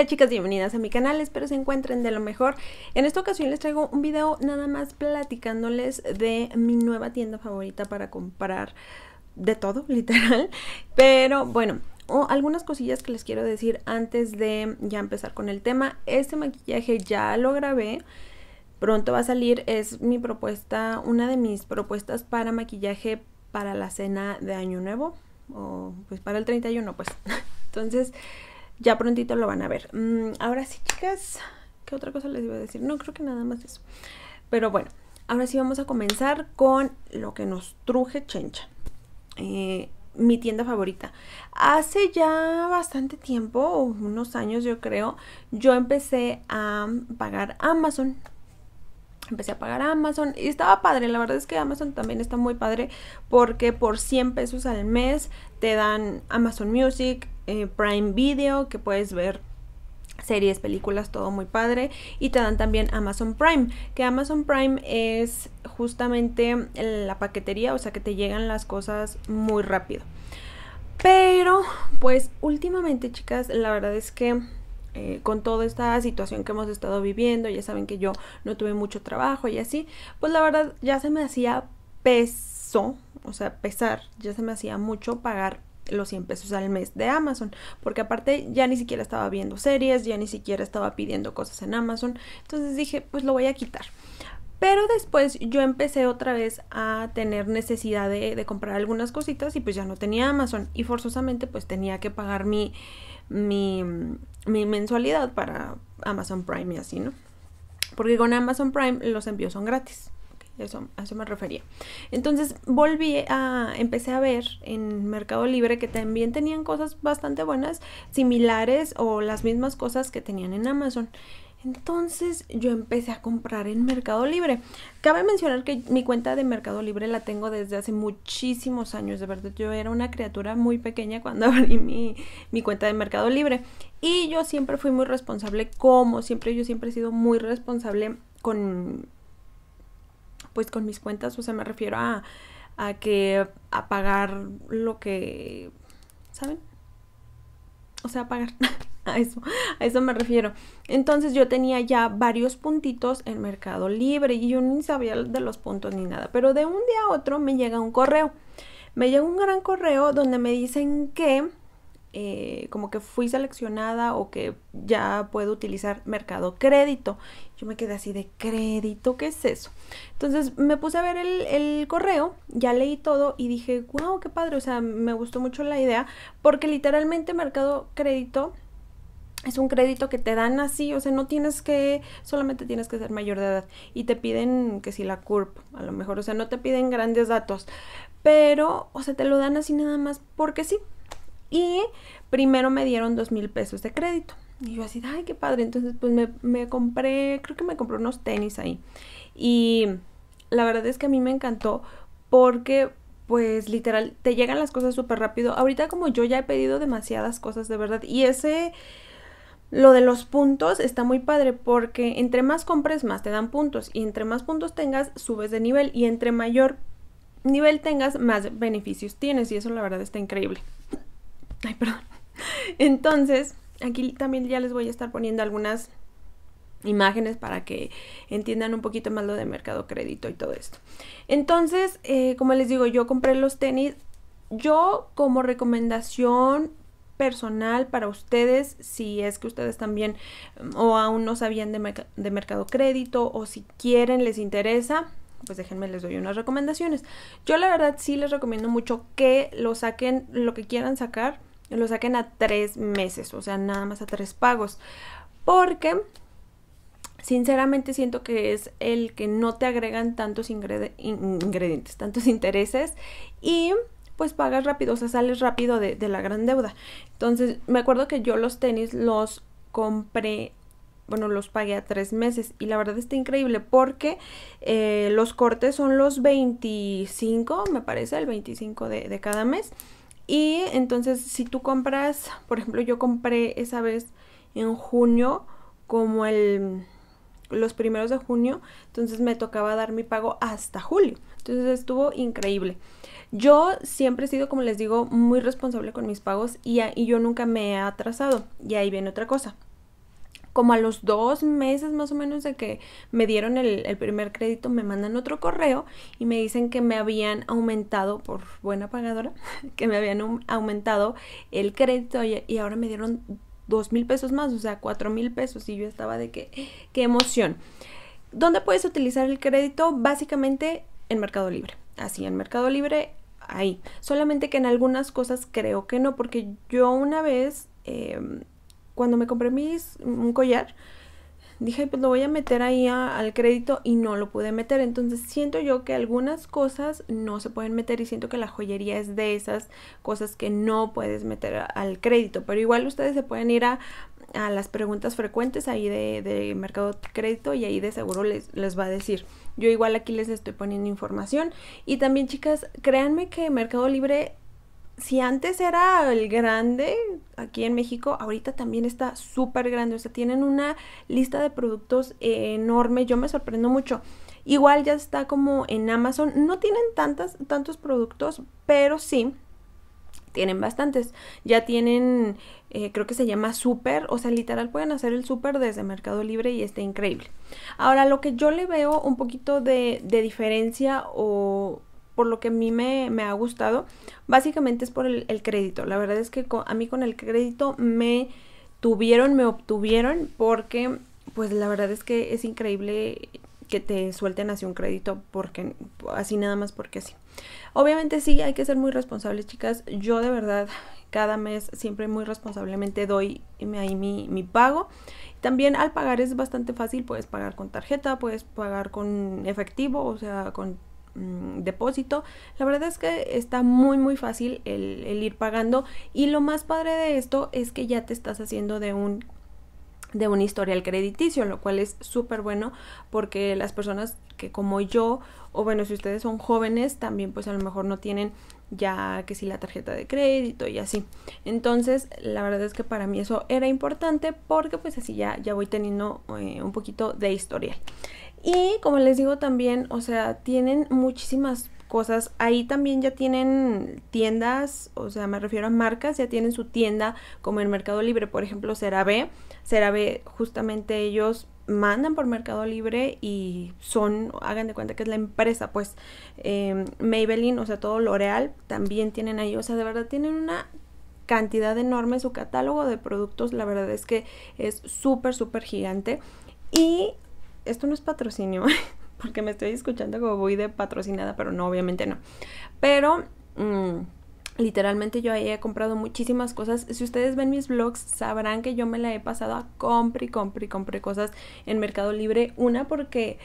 Hola chicas, bienvenidas a mi canal, espero se encuentren de lo mejor. En esta ocasión les traigo un video nada más platicándoles de mi nueva tienda favorita para comprar de todo, literal. Pero bueno, o algunas cosillas que les quiero decir antes de ya empezar con el tema. Este maquillaje ya lo grabé pronto va a salir. Es mi propuesta, una de mis propuestas para maquillaje para la cena de Año Nuevo. O pues para el 31, pues. Entonces, ya prontito lo van a ver. Mm, ahora sí, chicas, ¿qué otra cosa les iba a decir? No, creo que nada más eso. Pero bueno, ahora sí vamos a comenzar con lo que nos truje Chencha. Eh, mi tienda favorita. Hace ya bastante tiempo, unos años yo creo, yo empecé a pagar Amazon. Empecé a pagar Amazon y estaba padre, la verdad es que Amazon también está muy padre porque por 100 pesos al mes te dan Amazon Music, eh, Prime Video, que puedes ver series, películas, todo muy padre. Y te dan también Amazon Prime, que Amazon Prime es justamente la paquetería, o sea que te llegan las cosas muy rápido. Pero, pues últimamente, chicas, la verdad es que eh, con toda esta situación que hemos estado viviendo, ya saben que yo no tuve mucho trabajo y así, pues la verdad ya se me hacía peso, o sea, pesar, ya se me hacía mucho pagar los 100 pesos al mes de Amazon, porque aparte ya ni siquiera estaba viendo series, ya ni siquiera estaba pidiendo cosas en Amazon, entonces dije, pues lo voy a quitar. Pero después yo empecé otra vez a tener necesidad de, comprar algunas cositas y pues ya no tenía Amazon y forzosamente pues tenía que pagar mi, mi, mi mensualidad para Amazon Prime y así, ¿no? Porque con Amazon Prime los envíos son gratis eso, a eso me refería. Entonces volví a, empecé a ver en Mercado Libre que también tenían cosas bastante buenas, similares o las mismas cosas que tenían en Amazon. Entonces yo empecé a comprar en Mercado Libre. Cabe mencionar que mi cuenta de Mercado Libre la tengo desde hace muchísimos años. De verdad, yo era una criatura muy pequeña cuando abrí mi, mi cuenta de Mercado Libre. Y yo siempre fui muy responsable, como siempre, yo siempre he sido muy responsable con pues con mis cuentas, o sea, me refiero a, que a pagar lo que, ¿saben? O sea, a pagar. a eso, a eso me refiero. Entonces yo tenía ya varios puntitos en Mercado Libre y yo ni sabía de los puntos ni nada. Pero de un día a otro me llega un correo. Me llega un gran correo donde me dicen que eh, como que fui seleccionada o que ya puedo utilizar mercado crédito. Yo me quedé así de crédito, ¿qué es eso? Entonces me puse a ver el, el, correo, ya leí todo y dije, wow, qué padre, o sea, me gustó mucho la idea porque literalmente mercado crédito... Es un crédito que te dan así, o sea, no tienes que, solamente tienes que ser mayor de edad. Y te piden que si la CURP, a lo mejor, o sea, no te piden grandes datos. Pero, o sea, te lo dan así nada más porque sí. Y primero me dieron dos mil pesos de crédito. Y yo así, ay, qué padre. Entonces, pues me, me compré, creo que me compré unos tenis ahí. Y la verdad es que a mí me encantó porque pues literal, te llegan las cosas súper rápido. Ahorita como yo ya he pedido demasiadas cosas de verdad y ese... Lo de los puntos está muy padre porque entre más compres más te dan puntos y entre más puntos tengas subes de nivel y entre mayor nivel tengas más beneficios tienes y eso la verdad está increíble. Ay, perdón. Entonces, aquí también ya les voy a estar poniendo algunas imágenes para que entiendan un poquito más lo de mercado crédito y todo esto. Entonces, eh, como les digo, yo compré los tenis. Yo como recomendación personal para ustedes, si es que ustedes también mm, o aún no sabían de, de mercado crédito o si quieren, les interesa, pues déjenme les doy unas recomendaciones. Yo la verdad sí les recomiendo mucho que lo saquen lo que quieran sacar lo saquen a tres meses, o sea, nada más a tres pagos. Porque sinceramente siento que es el que no te agregan tantos ingredientes, tantos intereses y pues pagas rápido, o sea, sales rápido de, la gran deuda. Entonces, me acuerdo que yo los tenis los compré bueno, los pagué a tres meses y la verdad está increíble porque eh, los cortes son los 25, me parece, el 25 de, cada mes. Y entonces si tú compras, por ejemplo, yo compré esa vez en junio como el los primeros de junio, entonces me tocaba dar mi pago hasta julio. Entonces estuvo increíble. Yo siempre he sido, como les digo, muy responsable con mis pagos y, y yo nunca me he atrasado. Y ahí viene otra cosa como a los dos meses más o menos de que me dieron el, primer crédito, me mandan otro correo y me dicen que me habían aumentado, por buena pagadora, que me habían aumentado el crédito y, ahora me dieron dos mil pesos más, o sea, cuatro mil pesos y yo estaba de que, qué emoción. ¿Dónde puedes utilizar el crédito? Básicamente en Mercado Libre. Así, en Mercado Libre, ahí. Solamente que en algunas cosas creo que no, porque yo una vez... Em, cuando me compré mis, un collar, dije, pues lo voy a meter ahí al crédito y no lo pude meter. Entonces siento yo que algunas cosas no se pueden meter y siento que la joyería es de esas cosas que no puedes meter al crédito. Pero igual ustedes se pueden ir a, las preguntas frecuentes ahí de, de, Mercado Crédito y ahí de seguro les, les va a decir. Yo igual aquí les estoy poniendo información. Y también chicas, créanme que Mercado Libre si antes era el grande aquí en México, ahorita también está súper grande. O sea, tienen una lista de productos enorme. Yo me sorprendo mucho. Igual ya está como en Amazon. No tienen tantas, tantos productos, pero sí tienen bastantes. Ya tienen, eh, creo que se llama Super. o sea, literal pueden hacer el Super desde Mercado Libre y está increíble. Ahora, lo que yo le veo un poquito de diferencia o por lo que a mí me, ha gustado, básicamente es por el, crédito. La verdad es que a mí con el crédito me tuvieron, me obtuvieron, porque pues la verdad es que es increíble que te suelten así un crédito porque así nada más porque así. Obviamente sí, hay que ser muy responsables, chicas. Yo de verdad cada mes siempre muy responsablemente doy ahí mi, mi pago. También al pagar es bastante fácil, puedes pagar con tarjeta, puedes pagar con efectivo, o sea, con Mm, depósito. La verdad es que está muy muy fácil el, ir pagando y lo más padre de esto es que ya te estás haciendo de un de un historial crediticio, lo cual es súper bueno porque las personas que como yo, o bueno, si ustedes son jóvenes, también pues a lo mejor no tienen ya que si la tarjeta de crédito y así. Entonces, la verdad es que para mí eso era importante porque pues así ya, ya voy teniendo eh, un poquito de historial. Y como les digo también, o sea, tienen muchísimas cosas. Ahí también ya tienen tiendas, o sea, me refiero a marcas, ya tienen su tienda, como en Mercado Libre, por ejemplo, CeraVe. CeraVe, justamente ellos mandan por Mercado Libre y son, hagan de cuenta que es la empresa, pues em, Maybelline, o sea, todo L'Oreal, también tienen ahí, o sea, de verdad tienen una cantidad enorme su catálogo de productos, la verdad es que es súper, súper gigante. Y esto no es patrocinio, porque me estoy escuchando como voy de patrocinada, pero no, obviamente no. Pero... Mm, literalmente yo ahí he comprado muchísimas cosas. Si ustedes ven mis vlogs, sabrán que yo me la he pasado a compre y compre y compre cosas en Mercado Libre. Una porque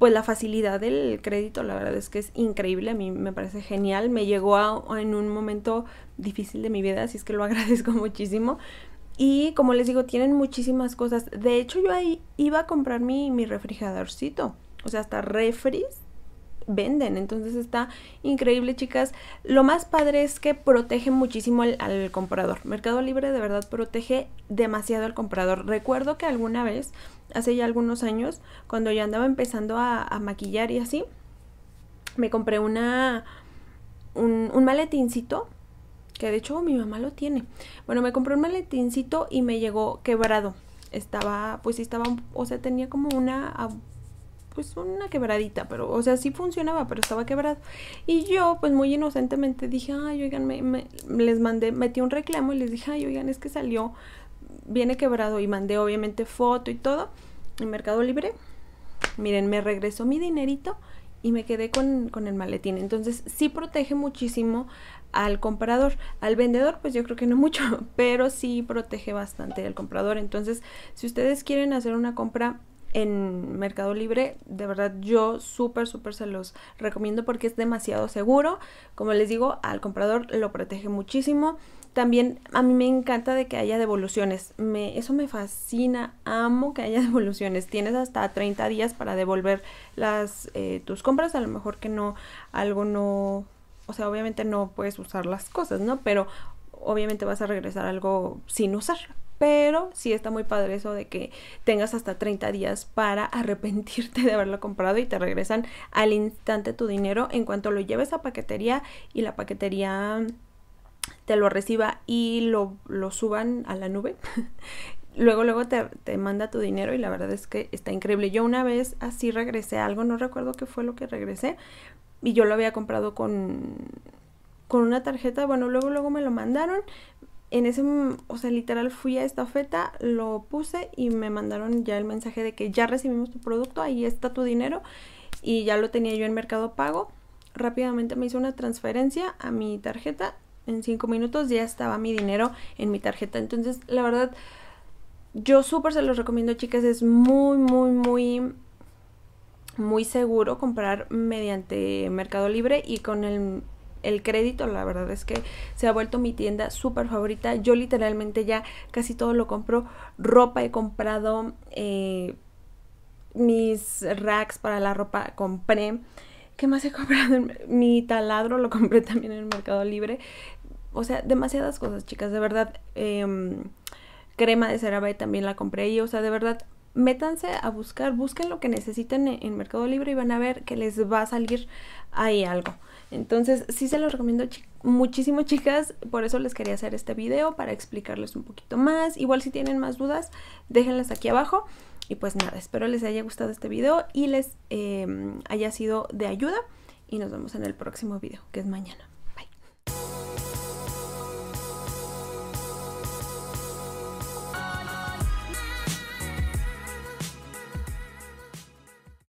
pues la facilidad del crédito, la verdad es que es increíble, a mí me parece genial. Me llegó en un momento difícil de mi vida, así es que lo agradezco muchísimo. Y como les digo, tienen muchísimas cosas. De hecho, yo ahí iba a comprar mi, refrigeradorcito. O sea, hasta refris venden. Entonces está increíble, chicas. Lo más padre es que protege muchísimo al, comprador. Mercado Libre de verdad protege demasiado al comprador. Recuerdo que alguna vez, hace ya algunos años, cuando yo andaba empezando a, maquillar y así, me compré una un, un maletincito que de hecho mi mamá lo tiene. Bueno, me compré un maletincito y me llegó quebrado. Estaba, pues sí estaba, o sea, tenía como una, ah, pues una quebradita, pero, o sea, sí funcionaba, pero estaba quebrado. Y yo, pues muy inocentemente dije, ay, oigan, les mandé, metí un reclamo y les dije, ay, oigan, es que salió, viene quebrado y mandé obviamente foto y todo en Mercado Libre. Miren, me regresó mi dinerito y me quedé con, con, el maletín. Entonces sí protege muchísimo al comprador. Al vendedor, pues yo creo que no mucho, pero sí protege bastante al comprador. Entonces, si ustedes quieren hacer una compra en Mercado Libre, de verdad yo súper, súper se los recomiendo porque es demasiado seguro. Como les digo, al comprador lo protege muchísimo. También a mí me encanta de que haya devoluciones. eso me fascina. Amo que haya devoluciones. Tienes hasta 30 días para devolver las, eh, tus compras. A lo mejor que no, algo no o sea, obviamente no puedes usar las cosas, ¿no? Pero obviamente vas a regresar algo sin usar. Pero sí está muy padre eso de que tengas hasta 30 días para arrepentirte de haberlo comprado y te regresan al instante tu dinero en cuanto lo lleves a paquetería y la paquetería te lo reciba y lo, suban a la nube. luego, luego te, te, manda tu dinero y la verdad es que está increíble. Yo una vez así regresé algo, no recuerdo qué fue lo que regresé, y yo lo había comprado con, con una tarjeta, bueno, luego, luego me lo mandaron. En ese, o sea, literal fui a esta oferta, lo puse y me mandaron ya el mensaje de que ya recibimos tu producto, ahí está tu dinero y ya lo tenía yo en Mercado Pago. Rápidamente me hizo una transferencia a mi tarjeta, en cinco minutos ya estaba mi dinero en mi tarjeta. Entonces, la verdad, yo súper se los recomiendo, chicas, es muy, muy, muy muy seguro comprar mediante Mercado Libre y con el, el crédito, la verdad es que se ha vuelto mi tienda súper favorita. Yo literalmente ya casi todo lo compro. Ropa he comprado, eh, mis racks para la ropa compré. ¿Qué más he comprado? Mi taladro lo compré también en el Mercado Libre. O sea, demasiadas cosas, chicas. De verdad, em, crema de cerave también la compré. Y, o sea, de verdad, métanse a buscar, busquen lo que necesiten e-, en, Mercado Libre y van a ver que les va a salir ahí algo. Entonces, sí se los recomiendo muchísimo, chicas. Por eso les quería hacer este video para explicarles un poquito más. Igual si tienen más dudas, déjenlas aquí abajo. Y pues nada, espero les haya gustado este video y les em, haya sido de ayuda. Y nos vemos en el próximo video, que es mañana.